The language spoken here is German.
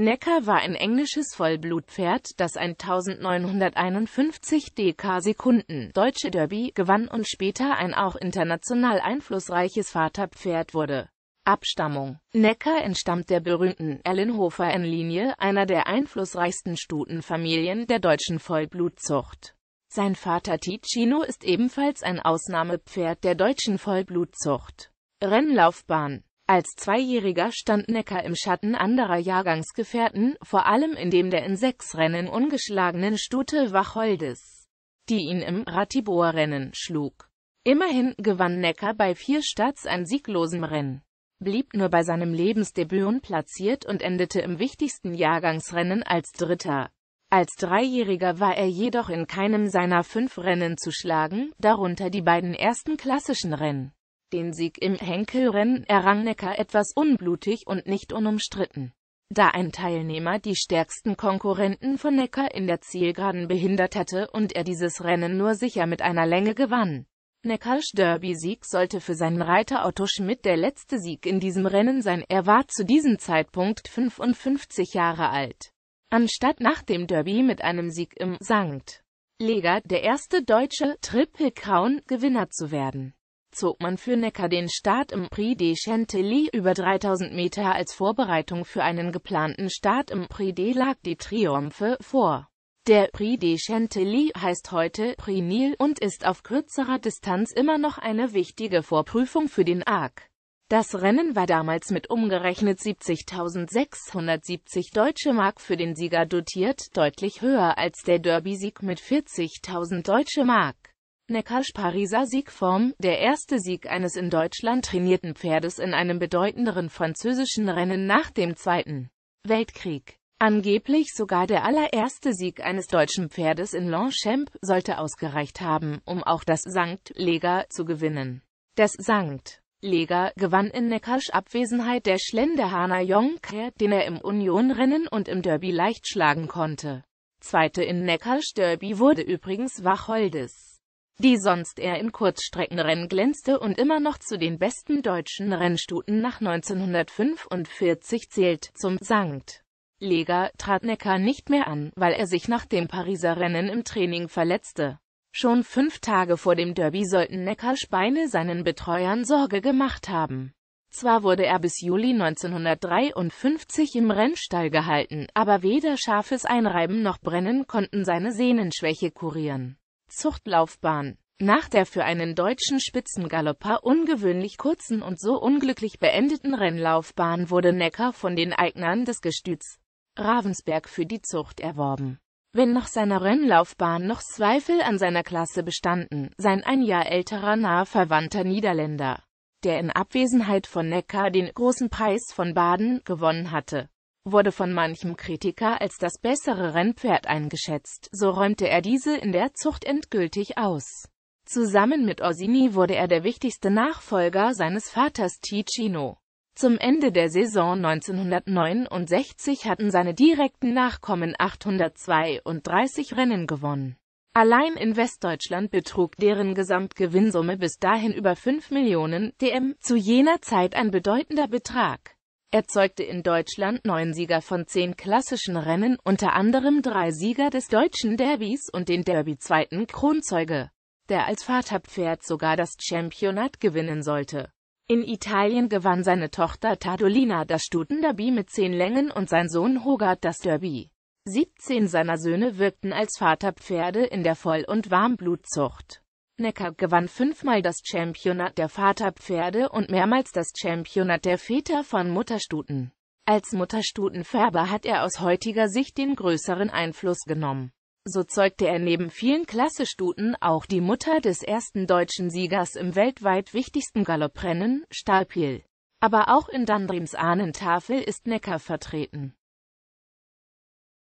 Necker war ein englisches Vollblutpferd, das 1951 DK Sekunden Deutsche Derby gewann und später ein auch international einflussreiches Vaterpferd wurde. Abstammung Necker entstammt der berühmten Ellenhofer-N-Linie, einer der einflussreichsten Stutenfamilien der deutschen Vollblutzucht. Sein Vater Ticino ist ebenfalls ein Ausnahmepferd der deutschen Vollblutzucht. Rennlaufbahn als Zweijähriger stand Necker im Schatten anderer Jahrgangsgefährten, vor allem in dem der in sechs Rennen ungeschlagenen Stute Wacholdes, die ihn im Ratibor-Rennen schlug. Immerhin gewann Necker bei vier Starts ein sieglosem Rennen, blieb nur bei seinem Lebensdebüt unplatziert und endete im wichtigsten Jahrgangsrennen als Dritter. Als Dreijähriger war er jedoch in keinem seiner fünf Rennen zu schlagen, darunter die beiden ersten klassischen Rennen. Den Sieg im Henkelrennen errang Necker etwas unblutig und nicht unumstritten. Da ein Teilnehmer die stärksten Konkurrenten von Necker in der Zielgeraden behindert hatte und er dieses Rennen nur sicher mit einer Länge gewann. Neckers Derby-Sieg sollte für seinen Reiter Otto Schmidt der letzte Sieg in diesem Rennen sein, er war zu diesem Zeitpunkt 55 Jahre alt. Anstatt nach dem Derby mit einem Sieg im St. Leger der erste deutsche Triple Crown-Gewinner zu werden zog man für Neckar den Start im Prix de Chantilly über 3000 Meter als Vorbereitung für einen geplanten Start im Prix de l'Arc de Triomphe vor. Der Prix de Chantilly heißt heute Prix Nil und ist auf kürzerer Distanz immer noch eine wichtige Vorprüfung für den Arc. Das Rennen war damals mit umgerechnet 70.670 deutsche Mark für den Sieger dotiert, deutlich höher als der Derby-Sieg mit 40.000 deutsche Mark. Neckarsch-Pariser Siegform, der erste Sieg eines in Deutschland trainierten Pferdes in einem bedeutenderen französischen Rennen nach dem Zweiten Weltkrieg. Angeblich sogar der allererste Sieg eines deutschen Pferdes in Longchamp sollte ausgereicht haben, um auch das Sankt Lega zu gewinnen. Das Sankt Lega gewann in Neckarsch Abwesenheit der Schlenderhahner Jonker, den er im Unionrennen und im Derby leicht schlagen konnte. Zweite in Neckarsch Derby wurde übrigens Wacholdes die sonst eher im Kurzstreckenrennen glänzte und immer noch zu den besten deutschen Rennstuten nach 1945 zählt. Zum Sankt. Lega trat Necker nicht mehr an, weil er sich nach dem Pariser Rennen im Training verletzte. Schon fünf Tage vor dem Derby sollten Neckers Beine seinen Betreuern Sorge gemacht haben. Zwar wurde er bis Juli 1953 im Rennstall gehalten, aber weder scharfes Einreiben noch Brennen konnten seine Sehnenschwäche kurieren. Zuchtlaufbahn nach der für einen deutschen Spitzengalopper ungewöhnlich kurzen und so unglücklich beendeten Rennlaufbahn wurde Neckar von den Eignern des Gestüts Ravensberg für die Zucht erworben. Wenn nach seiner Rennlaufbahn noch Zweifel an seiner Klasse bestanden, sein ein Jahr älterer nahe verwandter Niederländer, der in Abwesenheit von Neckar den Großen Preis von Baden gewonnen hatte, wurde von manchem Kritiker als das bessere Rennpferd eingeschätzt, so räumte er diese in der Zucht endgültig aus. Zusammen mit Orsini wurde er der wichtigste Nachfolger seines Vaters Ticino. Zum Ende der Saison 1969 hatten seine direkten Nachkommen 832 Rennen gewonnen. Allein in Westdeutschland betrug deren Gesamtgewinnsumme bis dahin über 5 Millionen DM, zu jener Zeit ein bedeutender Betrag erzeugte in Deutschland neun Sieger von zehn klassischen Rennen, unter anderem drei Sieger des deutschen Derbys und den Derby-zweiten Kronzeuge, der als Vaterpferd sogar das Championat gewinnen sollte. In Italien gewann seine Tochter Tadolina das Stutenderby mit zehn Längen und sein Sohn Hogarth das Derby. 17 seiner Söhne wirkten als Vaterpferde in der Voll- und Warmblutzucht. Necker gewann fünfmal das Championat der Vaterpferde und mehrmals das Championat der Väter von Mutterstuten. Als Mutterstutenfärber hat er aus heutiger Sicht den größeren Einfluss genommen. So zeugte er neben vielen Klassestuten auch die Mutter des ersten deutschen Siegers im weltweit wichtigsten Galopprennen, Stalpiel. Aber auch in Dandrims Ahnentafel ist Necker vertreten.